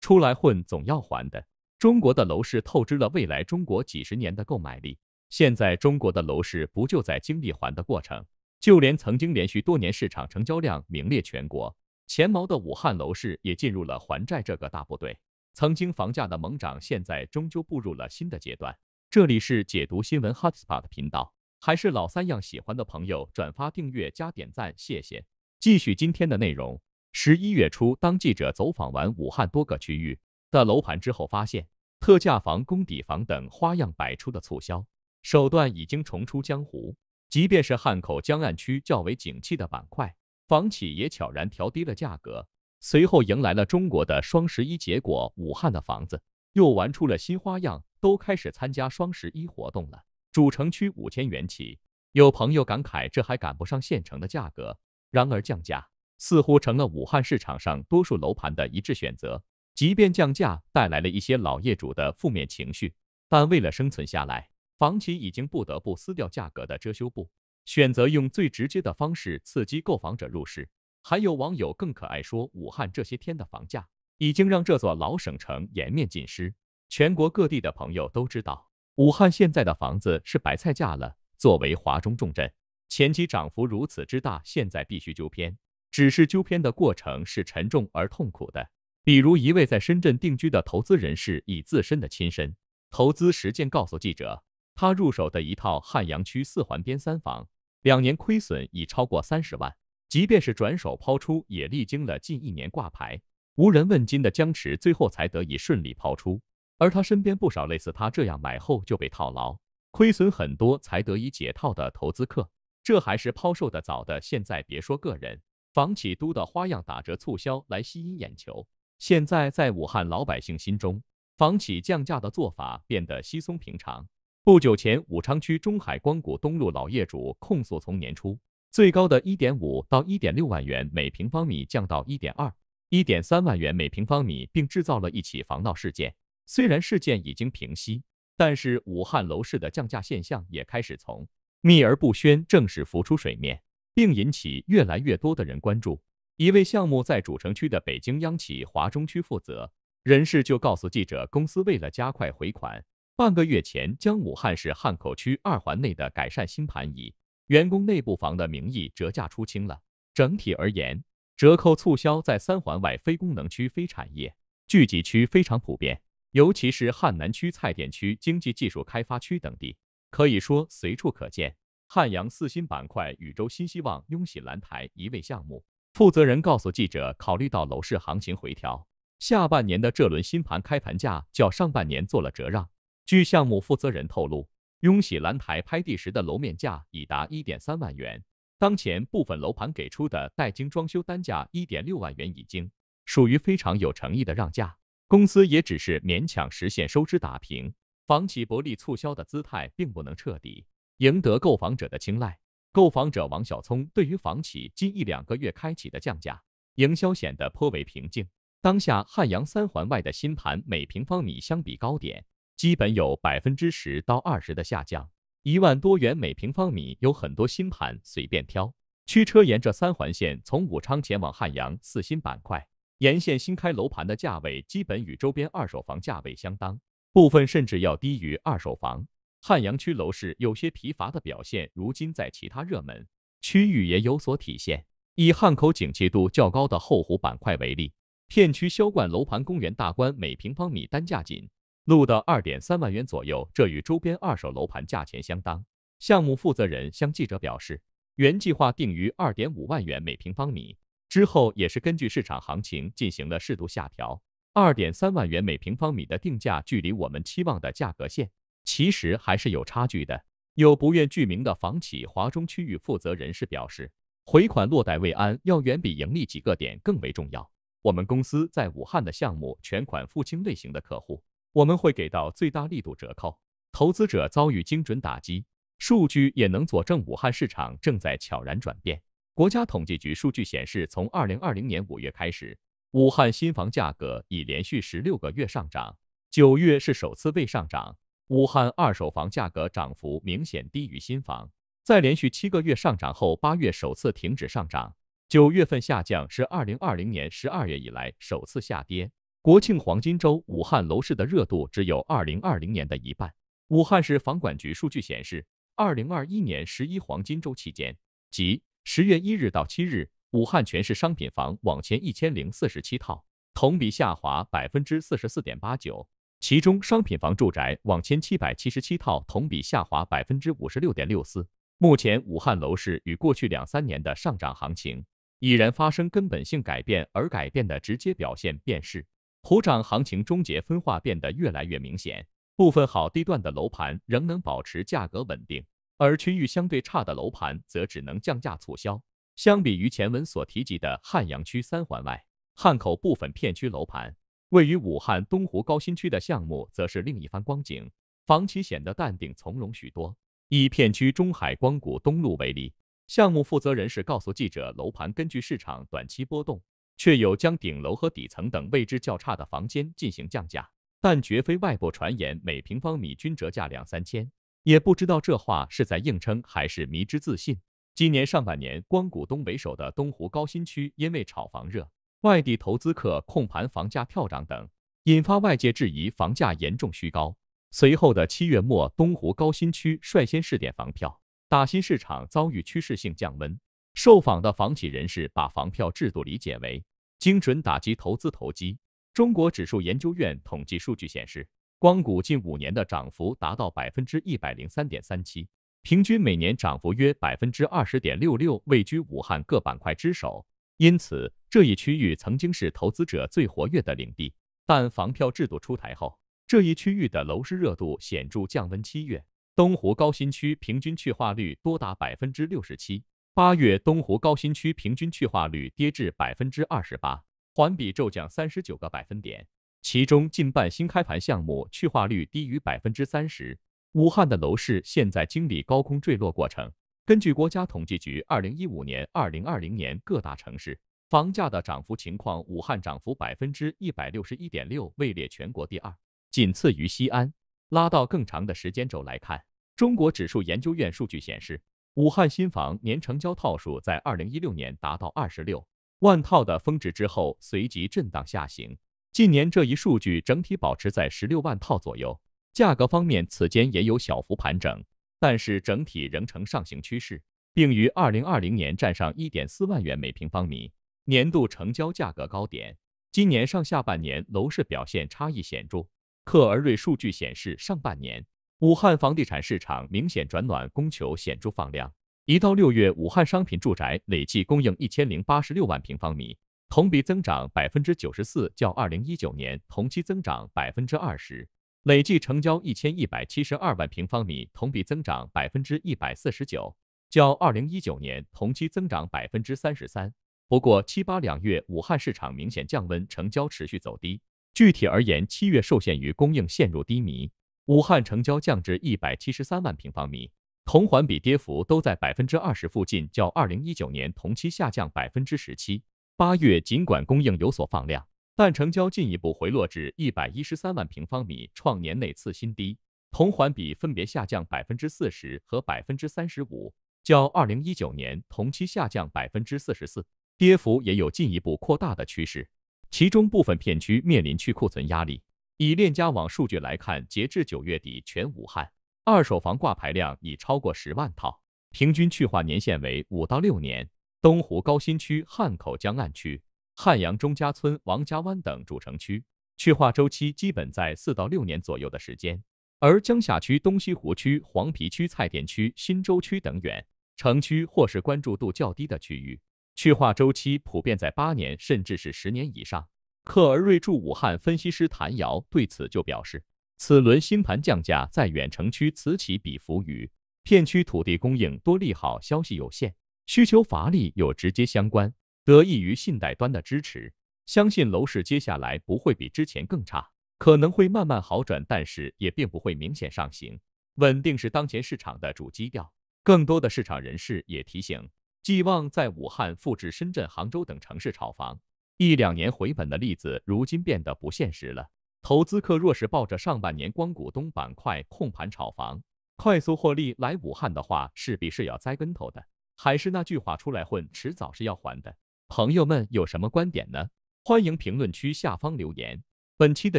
出来混总要还的。中国的楼市透支了未来中国几十年的购买力，现在中国的楼市不就在经历还的过程？就连曾经连续多年市场成交量名列全国前茅的武汉楼市，也进入了还债这个大部队。曾经房价的猛涨，现在终究步入了新的阶段。这里是解读新闻 Hot Spot 频道，还是老三样，喜欢的朋友转发、订阅、加点赞，谢谢。继续今天的内容。十一月初，当记者走访完武汉多个区域的楼盘之后，发现特价房、工抵房等花样百出的促销手段已经重出江湖。即便是汉口江岸区较为景气的板块，房企也悄然调低了价格。随后迎来了中国的双十一，结果武汉的房子又玩出了新花样，都开始参加双十一活动了。主城区五千元起，有朋友感慨这还赶不上县城的价格。然而降价。似乎成了武汉市场上多数楼盘的一致选择。即便降价带来了一些老业主的负面情绪，但为了生存下来，房企已经不得不撕掉价格的遮羞布，选择用最直接的方式刺激购房者入市。还有网友更可爱说：“武汉这些天的房价已经让这座老省城颜面尽失。”全国各地的朋友都知道，武汉现在的房子是白菜价了。作为华中重镇，前期涨幅如此之大，现在必须纠偏。只是纠偏的过程是沉重而痛苦的。比如一位在深圳定居的投资人士以自身的亲身投资实践告诉记者，他入手的一套汉阳区四环边三房，两年亏损已超过三十万。即便是转手抛出，也历经了近一年挂牌无人问津的僵持，最后才得以顺利抛出。而他身边不少类似他这样买后就被套牢、亏损很多才得以解套的投资客，这还是抛售的早的。现在别说个人。房企都的花样打折促销来吸引眼球。现在在武汉老百姓心中，房企降价的做法变得稀松平常。不久前，武昌区中海光谷东路老业主控诉，从年初最高的一点五到一点六万元每平方米降到一点二、一点三万元每平方米，并制造了一起房闹事件。虽然事件已经平息，但是武汉楼市的降价现象也开始从秘而不宣正式浮出水面。并引起越来越多的人关注。一位项目在主城区的北京央企华中区负责人士就告诉记者，公司为了加快回款，半个月前将武汉市汉口区二环内的改善新盘以员工内部房的名义折价出清了。整体而言，折扣促销在三环外非功能区、非产业聚集区非常普遍，尤其是汉南区、蔡甸区、经济技术开发区等地，可以说随处可见。汉阳四新板块，宇宙新希望、雍喜兰台一位项目负责人告诉记者，考虑到楼市行情回调，下半年的这轮新盘开盘价较上半年做了折让。据项目负责人透露，雍喜兰台拍地时的楼面价已达一点三万元，当前部分楼盘给出的带精装修单价一点六万元已经属于非常有诚意的让价，公司也只是勉强实现收支打平。房企薄利促销的姿态并不能彻底。赢得购房者的青睐。购房者王小聪对于房企近一两个月开启的降价营销显得颇为平静。当下汉阳三环外的新盘每平方米相比高点，基本有百分之十到二十的下降，一万多元每平方米，有很多新盘随便挑。驱车沿着三环线从武昌前往汉阳四新板块，沿线新开楼盘的价位基本与周边二手房价位相当，部分甚至要低于二手房。汉阳区楼市有些疲乏的表现，如今在其他热门区域也有所体现。以汉口景气度较高的后湖板块为例，片区销冠楼盘公园大观每平方米单价仅录的二点三万元左右，这与周边二手楼盘价钱相当。项目负责人向记者表示，原计划定于二点五万元每平方米，之后也是根据市场行情进行了适度下调。二点三万元每平方米的定价，距离我们期望的价格线。其实还是有差距的。有不愿具名的房企华中区域负责人士表示，回款落袋未安要远比盈利几个点更为重要。我们公司在武汉的项目，全款付清类型的客户，我们会给到最大力度折扣。投资者遭遇精准打击，数据也能佐证武汉市场正在悄然转变。国家统计局数据显示，从二零二零年五月开始，武汉新房价格已连续十六个月上涨，九月是首次未上涨。武汉二手房价格涨幅明显低于新房，在连续七个月上涨后，八月首次停止上涨，九月份下降是二零二零年十二月以来首次下跌。国庆黄金周，武汉楼市的热度只有二零二零年的一半。武汉市房管局数据显示，二零二一年十一黄金周期间，即十月一日到七日，武汉全市商品房网签一千零四十七套，同比下滑百分之四十四点八九。其中，商品房住宅网签七百七十七套，同比下滑百分之五十六点六四。目前，武汉楼市与过去两三年的上涨行情已然发生根本性改变，而改变的直接表现便是普涨行情终结，分化变得越来越明显。部分好地段的楼盘仍能保持价格稳定，而区域相对差的楼盘则只能降价促销。相比于前文所提及的汉阳区三环外、汉口部分片区楼盘，位于武汉东湖高新区的项目则是另一番光景，房企显得淡定从容许多。以片区中海光谷东路为例，项目负责人是告诉记者，楼盘根据市场短期波动，确有将顶楼和底层等位置较差的房间进行降价，但绝非外部传言每平方米均折价两三千，也不知道这话是在硬撑还是迷之自信。今年上半年，光谷东为首的东湖高新区因为炒房热。外地投资客控盘，房价跳涨等，引发外界质疑房价严重虚高。随后的七月末，东湖高新区率先试点房票，打新市场遭遇趋势性降温。受访的房企人士把房票制度理解为精准打击投资投机。中国指数研究院统计数据显示，光谷近五年的涨幅达到百分之一百零三点三七，平均每年涨幅约百分之二十点六六，位居武汉各板块之首。因此，这一区域曾经是投资者最活跃的领地，但房票制度出台后，这一区域的楼市热度显著降温。七月，东湖高新区平均去化率多达百分之六十七；八月，东湖高新区平均去化率跌至百分之二十八，环比骤降三十九个百分点。其中，近半新开盘项目去化率低于百分之三十。武汉的楼市现在经历高空坠落过程。根据国家统计局，二零一五年、二零二零年各大城市房价的涨幅情况，武汉涨幅百分之一百六十一点六，位列全国第二，仅次于西安。拉到更长的时间轴来看，中国指数研究院数据显示，武汉新房年成交套数在二零一六年达到二十六万套的峰值之后，随即震荡下行。近年这一数据整体保持在十六万套左右。价格方面，此间也有小幅盘整。但是整体仍呈上行趋势，并于二零二零年站上一点四万元每平方米年度成交价格高点。今年上下半年楼市表现差异显著。克而瑞数据显示，上半年武汉房地产市场明显转暖，供求显著放量。一到六月，武汉商品住宅累计供应一千零八十六万平方米，同比增长百分之九十四，较二零一九年同期增长百分之二十。累计成交一千一百七十二万平方米，同比增长百分之一百四十九，较二零一九年同期增长百分之三十三。不过七八两月，武汉市场明显降温，成交持续走低。具体而言，七月受限于供应，陷入低迷，武汉成交降至一百七十三万平方米，同环比跌幅都在百分之二十附近，较二零一九年同期下降百分之十七。八月尽管供应有所放量。但成交进一步回落至一百一十三万平方米，创年内次新低，同环比分别下降百分之四十和百分之三十五，较二零一九年同期下降百分之四十四，跌幅也有进一步扩大的趋势。其中部分片区面临去库存压力。以链家网数据来看，截至九月底，全武汉二手房挂牌量已超过十万套，平均去化年限为五到六年。东湖高新区、汉口江岸区。汉阳钟家村、王家湾等主城区去化周期基本在四到六年左右的时间，而江夏区、东西湖区、黄陂区、蔡甸区、新洲区等远城区或是关注度较低的区域，去化周期普遍在八年甚至是十年以上。克而瑞驻武汉分析师谭瑶对此就表示，此轮新盘降价在远城区此起彼伏，与片区土地供应多利好消息有限、需求乏力有直接相关。得益于信贷端的支持，相信楼市接下来不会比之前更差，可能会慢慢好转，但是也并不会明显上行，稳定是当前市场的主基调。更多的市场人士也提醒，寄望在武汉复制深圳、杭州等城市炒房，一两年回本的例子，如今变得不现实了。投资客若是抱着上半年光股东板块控盘炒房，快速获利来武汉的话，势必是要栽跟头的。还是那句话，出来混，迟早是要还的。朋友们有什么观点呢？欢迎评论区下方留言。本期的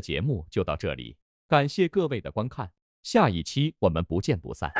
节目就到这里，感谢各位的观看，下一期我们不见不散。